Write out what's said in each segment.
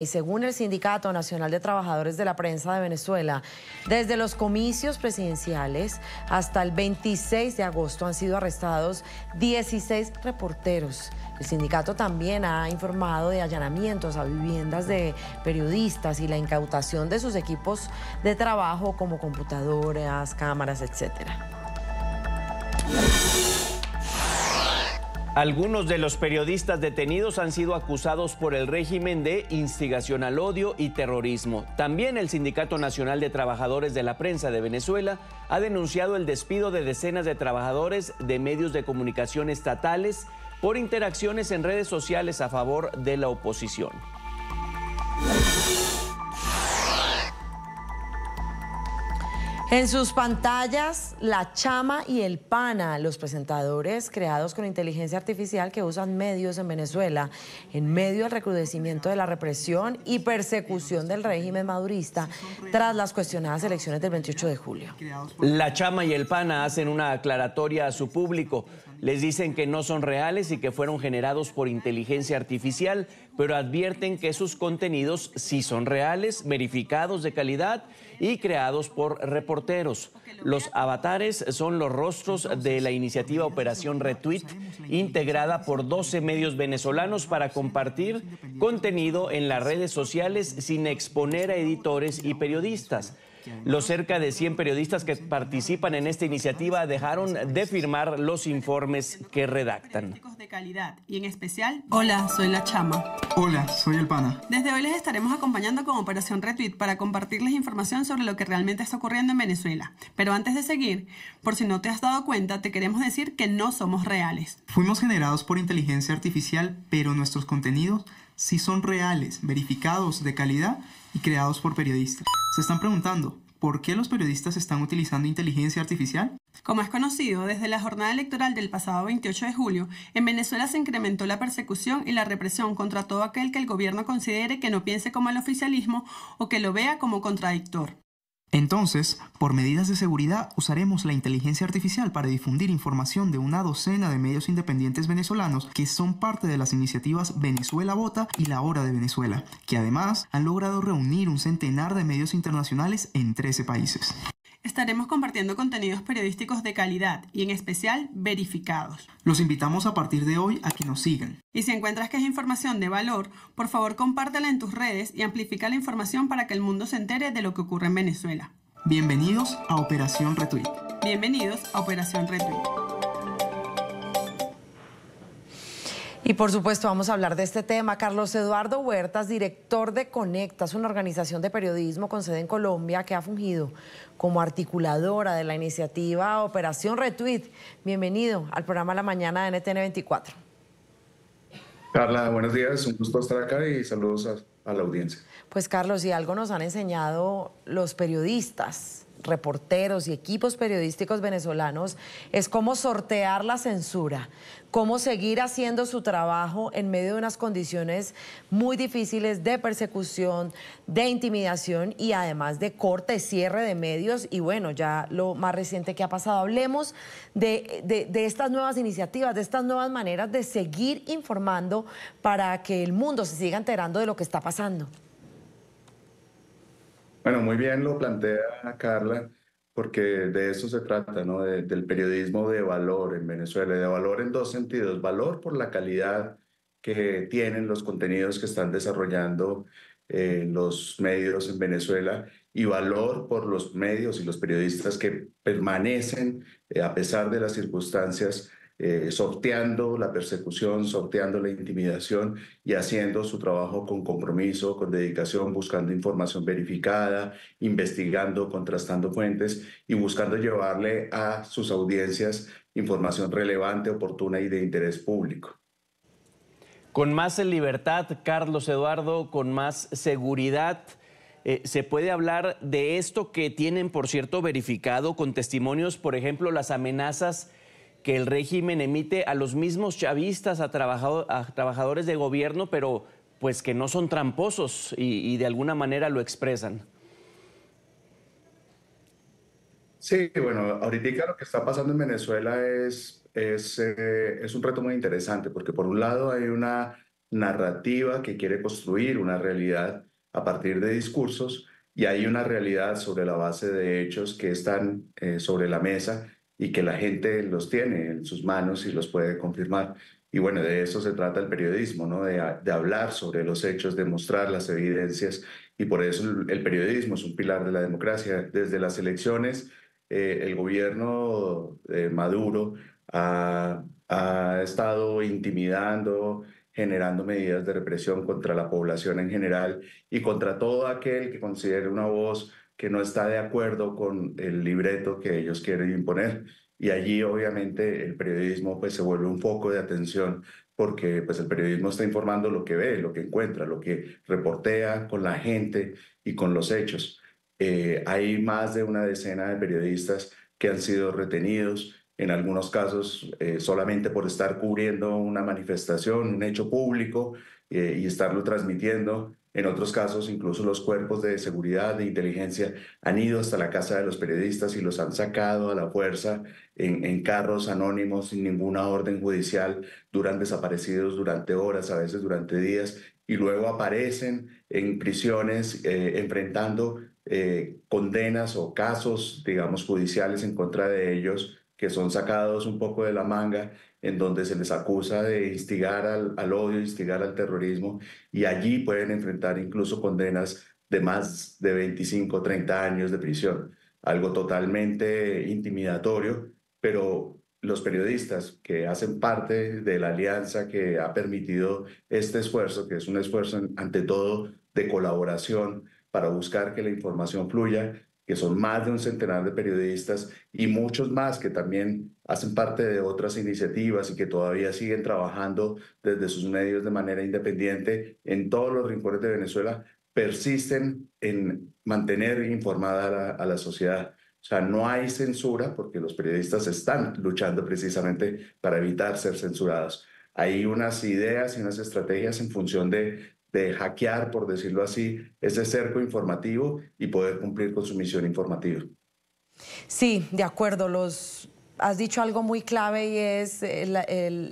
Y según el Sindicato Nacional de Trabajadores de la Prensa de Venezuela, desde los comicios presidenciales hasta el 26 de agosto han sido arrestados 16 reporteros. El sindicato también ha informado de allanamientos a viviendas de periodistas y la incautación de sus equipos de trabajo como computadoras, cámaras, etcétera. Algunos de los periodistas detenidos han sido acusados por el régimen de instigación al odio y terrorismo. También el Sindicato Nacional de Trabajadores de la Prensa de Venezuela ha denunciado el despido de decenas de trabajadores de medios de comunicación estatales por interacciones en redes sociales a favor de la oposición. En sus pantallas, la chama y el pana, los presentadores creados con inteligencia artificial que usan medios en Venezuela en medio del recrudecimiento de la represión y persecución del régimen madurista tras las cuestionadas elecciones del 28 de julio. La chama y el pana hacen una aclaratoria a su público. Les dicen que no son reales y que fueron generados por inteligencia artificial, pero advierten que sus contenidos sí son reales, verificados de calidad y creados por reporteros. Los avatares son los rostros de la iniciativa Operación Retweet, integrada por 12 medios venezolanos para compartir contenido en las redes sociales sin exponer a editores y periodistas. Los cerca de 100 periodistas que participan en esta iniciativa dejaron de firmar los informes que redactan. De calidad y en especial, hola, soy la chama. Hola, soy el pana. Desde hoy les estaremos acompañando con Operación Retweet para compartirles información sobre lo que realmente está ocurriendo en Venezuela. Pero antes de seguir, por si no te has dado cuenta, te queremos decir que no somos reales. Fuimos generados por inteligencia artificial, pero nuestros contenidos sí son reales, verificados, de calidad y creados por periodistas. Se están preguntando, ¿por qué los periodistas están utilizando inteligencia artificial? Como es conocido, desde la jornada electoral del pasado 28 de julio, en Venezuela se incrementó la persecución y la represión contra todo aquel que el gobierno considere que no piense como el oficialismo o que lo vea como contradictor. Entonces, por medidas de seguridad, usaremos la inteligencia artificial para difundir información de una docena de medios independientes venezolanos que son parte de las iniciativas Venezuela Vota y La Hora de Venezuela, que además han logrado reunir un centenar de medios internacionales en 13 países estaremos compartiendo contenidos periodísticos de calidad y en especial verificados. Los invitamos a partir de hoy a que nos sigan. Y si encuentras que es información de valor, por favor compártela en tus redes y amplifica la información para que el mundo se entere de lo que ocurre en Venezuela. Bienvenidos a Operación Retweet. Bienvenidos a Operación Retweet. Y por supuesto vamos a hablar de este tema. Carlos Eduardo Huertas, director de Conectas, una organización de periodismo con sede en Colombia que ha fungido como articuladora de la iniciativa Operación Retweet. Bienvenido al programa La Mañana de NTN24. Carla, buenos días, un gusto estar acá y saludos a, la audiencia. Pues Carlos, si algo nos han enseñado los periodistas reporteros y equipos periodísticos venezolanos es cómo sortear la censura, cómo seguir haciendo su trabajo en medio de unas condiciones muy difíciles de persecución, de intimidación y además de corte, cierre de medios y bueno, ya lo más reciente que ha pasado. Hablemos de, de estas nuevas iniciativas, de estas nuevas maneras de seguir informando para que el mundo se siga enterando de lo que está pasando. Bueno, muy bien lo plantea Carla, porque de eso se trata, ¿no? del periodismo de valor en Venezuela, de valor en dos sentidos, valor por la calidad que tienen los contenidos que están desarrollando eh, los medios en Venezuela y valor por los medios y los periodistas que permanecen, eh, a pesar de las circunstancias, eh, sorteando la persecución, sorteando la intimidación y haciendo su trabajo con compromiso, con dedicación, buscando información verificada, investigando, contrastando fuentes y buscando llevarle a sus audiencias información relevante, oportuna y de interés público. Con más libertad, Carlos Eduardo, con más seguridad. Eh, se puede hablar de esto que tienen, por cierto, verificado con testimonios, por ejemplo, las amenazas que el régimen emite a los mismos chavistas, a, trabajadores de gobierno, pero pues que no son tramposos y, de alguna manera lo expresan. Sí, bueno, ahorita lo que está pasando en Venezuela es, eh, es, un reto muy interesante, porque por un lado hay una narrativa que quiere construir una realidad a partir de discursos y hay una realidad sobre la base de hechos que están eh, sobre la mesa y que la gente los tiene en sus manos y los puede confirmar. Y bueno, de eso se trata el periodismo, ¿no? De, hablar sobre los hechos, de mostrar las evidencias. Y por eso el periodismo es un pilar de la democracia. Desde las elecciones, eh, el gobierno de eh, Maduro ha, ha estado intimidando, generando medidas de represión contra la población en general y contra todo aquel que considere una voz que no está de acuerdo con el libreto que ellos quieren imponer. Y allí obviamente el periodismo pues se vuelve un foco de atención porque pues el periodismo está informando lo que ve, lo que encuentra, lo que reportea con la gente y con los hechos. Eh, hay más de una decena de periodistas que han sido retenidos, en algunos casos eh, solamente por estar cubriendo una manifestación, un hecho público eh, y estarlo transmitiendo. En otros casos, incluso los cuerpos de seguridad, e inteligencia, han ido hasta la casa de los periodistas y los han sacado a la fuerza en, carros anónimos sin ninguna orden judicial, duran desaparecidos durante horas, a veces durante días, y luego aparecen en prisiones eh, enfrentando eh, condenas o casos, digamos, judiciales en contra de ellos que son sacados un poco de la manga, en donde se les acusa de instigar al, odio, instigar al terrorismo, y allí pueden enfrentar incluso condenas de más de 25, 30 años de prisión, algo totalmente intimidatorio, pero los periodistas que hacen parte de la alianza que ha permitido este esfuerzo, que es un esfuerzo ante todo de colaboración para buscar que la información fluya, que son más de un centenar de periodistas y muchos más que también hacen parte de otras iniciativas y que todavía siguen trabajando desde sus medios de manera independiente en todos los rincones de Venezuela, persisten en mantener informada a la, a la sociedad. O sea, no hay censura porque los periodistas están luchando precisamente para evitar ser censurados hay unas ideas y unas estrategias en función de de hackear, por decirlo así, ese cerco informativo y poder cumplir con su misión informativa. Sí, de acuerdo. Los has dicho algo muy clave y es eh,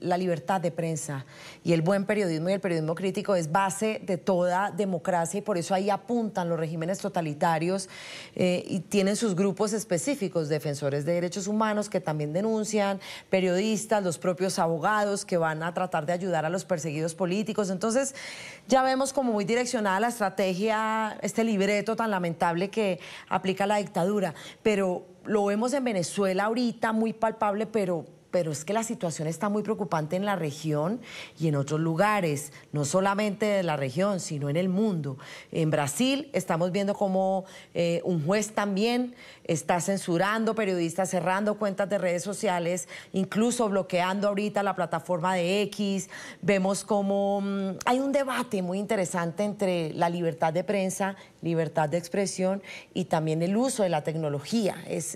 la, libertad de prensa. Y el buen periodismo y el periodismo crítico es base de toda democracia y por eso ahí apuntan los regímenes totalitarios eh, y tienen sus grupos específicos, defensores de derechos humanos que también denuncian, periodistas, los propios abogados que van a tratar de ayudar a los perseguidos políticos. Entonces ya vemos como muy direccionada la estrategia, este libreto tan lamentable que aplica la dictadura. Pero lo vemos en Venezuela ahorita muy palpable, pero pero es que la situación está muy preocupante en la región y en otros lugares, no solamente de la región, sino en el mundo. En Brasil estamos viendo cómo eh, un juez también está censurando periodistas, cerrando cuentas de redes sociales, incluso bloqueando ahorita la plataforma de X. Vemos cómo mm, hay un debate muy interesante entre la libertad de prensa, libertad de expresión y también el uso de la tecnología. Es,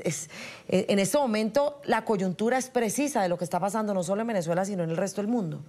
e, en ese momento la coyuntura es precisa de lo que está pasando no solo en Venezuela, sino en el resto del mundo.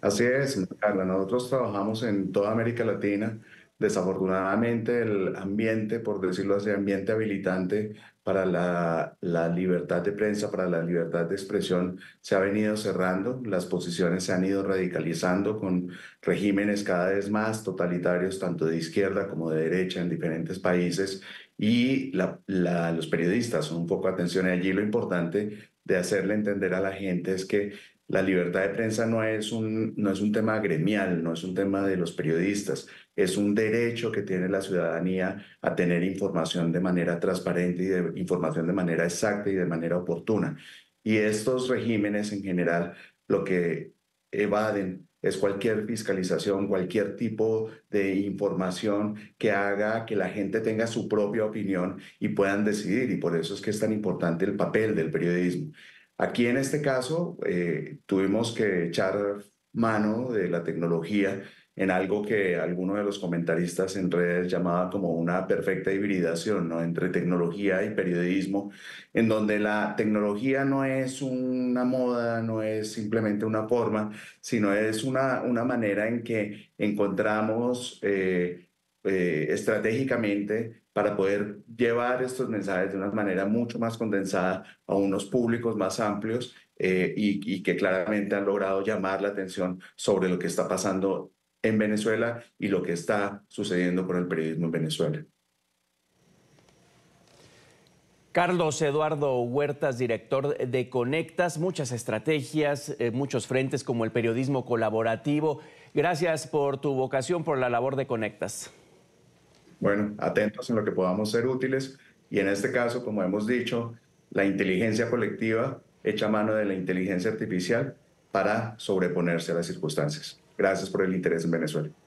Así es, Carla. Nosotros trabajamos en toda América Latina. Desafortunadamente, el ambiente, por decirlo así, ambiente habilitante para la, la libertad de prensa, para la libertad de expresión, se ha venido cerrando. Las posiciones se han ido radicalizando con regímenes cada vez más totalitarios, tanto de izquierda como de derecha, en diferentes países. Y los periodistas son un poco atención y allí lo importante de hacerle entender a la gente es que la libertad de prensa no es, un, no es un tema gremial, no es un tema de los periodistas, es un derecho que tiene la ciudadanía a tener información de manera transparente y de información de manera exacta y de manera oportuna. Y estos regímenes en general lo que evaden es cualquier fiscalización, cualquier tipo de información que haga que la gente tenga su propia opinión y puedan decidir. Y por eso es que es tan importante el papel del periodismo. Aquí en este caso eh, tuvimos que echar mano de la tecnología en algo que alguno de los comentaristas en redes llamaba como una perfecta hibridación ¿no? entre tecnología y periodismo, en donde la tecnología no es una moda, no es simplemente una forma, sino es una, una manera en que encontramos eh, eh, estratégicamente para poder llevar estos mensajes de una manera mucho más condensada a unos públicos más amplios eh, y, y, que claramente han logrado llamar la atención sobre lo que está pasando en Venezuela y lo que está sucediendo con el periodismo en Venezuela. Carlos Eduardo Huertas, director de Conectas, muchas estrategias, eh, muchos frentes como el periodismo colaborativo. Gracias por tu vocación, por la labor de Conectas. Bueno, atentos en lo que podamos ser útiles y en este caso, como hemos dicho, la inteligencia colectiva hecha mano de la inteligencia artificial para sobreponerse a las circunstancias. Gracias por el interés en Venezuela.